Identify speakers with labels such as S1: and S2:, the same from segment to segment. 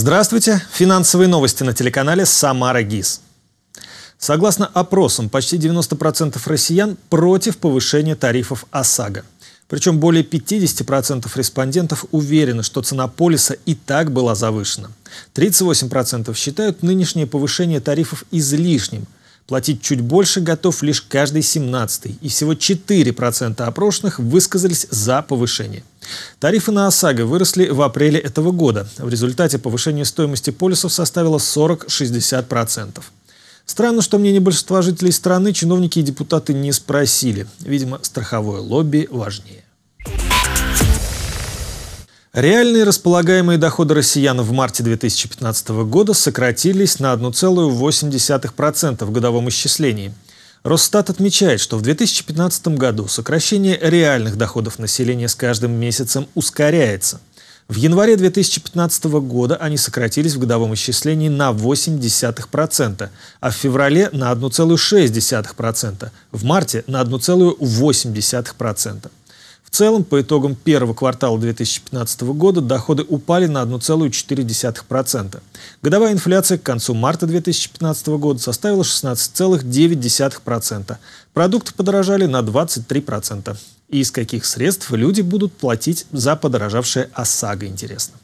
S1: Здравствуйте! Финансовые новости на телеканале «Самара ГИС». Согласно опросам, почти 90% россиян против повышения тарифов ОСАГО. Причем более 50% респондентов уверены, что цена полиса и так была завышена. 38% считают нынешнее повышение тарифов излишним – Платить чуть больше готов лишь каждый 17 и всего 4% опрошенных высказались за повышение. Тарифы на ОСАГО выросли в апреле этого года. В результате повышение стоимости полисов составило 40-60%. Странно, что мнение большинства жителей страны чиновники и депутаты не спросили. Видимо, страховое лобби важнее. Реальные располагаемые доходы россиян в марте 2015 года сократились на 1,8% в годовом исчислении. Росстат отмечает, что в 2015 году сокращение реальных доходов населения с каждым месяцем ускоряется. В январе 2015 года они сократились в годовом исчислении на 0,8%, а в феврале на 1,6%, в марте на 1,8%. В целом, по итогам первого квартала 2015 года доходы упали на 1,4%. Годовая инфляция к концу марта 2015 года составила 16,9%. Продукты подорожали на 23%. И из каких средств люди будут платить за подорожавшее ОСАГО, интересно.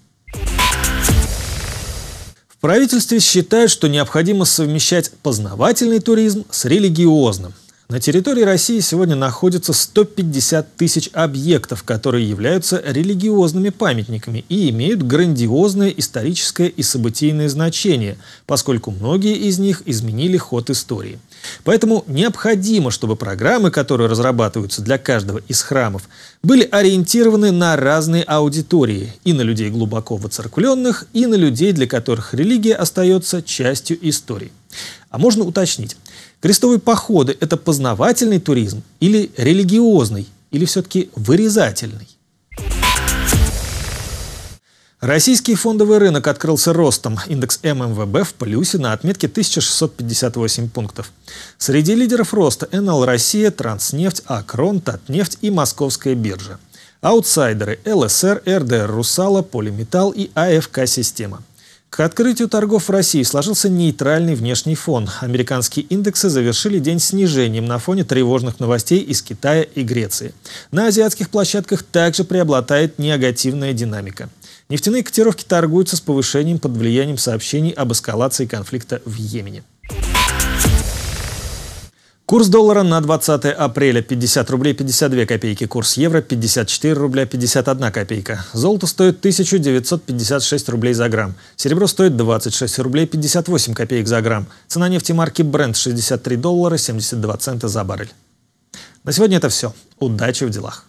S1: В правительстве считают, что необходимо совмещать познавательный туризм с религиозным – на территории России сегодня находится 150 тысяч объектов, которые являются религиозными памятниками и имеют грандиозное историческое и событийное значение, поскольку многие из них изменили ход истории. Поэтому необходимо, чтобы программы, которые разрабатываются для каждого из храмов, были ориентированы на разные аудитории – и на людей глубоко воцерквленных, и на людей, для которых религия остается частью истории. А можно уточнить. Крестовые походы – это познавательный туризм или религиозный, или все-таки вырезательный? Российский фондовый рынок открылся ростом. Индекс ММВБ в плюсе на отметке 1658 пунктов. Среди лидеров роста НЛ Россия, Транснефть, Акрон, Татнефть и Московская биржа. Аутсайдеры – ЛСР, РДР Русала, Полиметалл и АФК-система. К открытию торгов в России сложился нейтральный внешний фон. Американские индексы завершили день снижением на фоне тревожных новостей из Китая и Греции. На азиатских площадках также преобладает негативная динамика. Нефтяные котировки торгуются с повышением под влиянием сообщений об эскалации конфликта в Йемене. Курс доллара на 20 апреля 50 рублей 52 копейки. Курс евро 54 рубля 51 копейка. Золото стоит 1956 рублей за грамм. Серебро стоит 26 рублей 58 копеек за грамм. Цена нефти марки Brent 63 доллара 72 цента за баррель. На сегодня это все. Удачи в делах!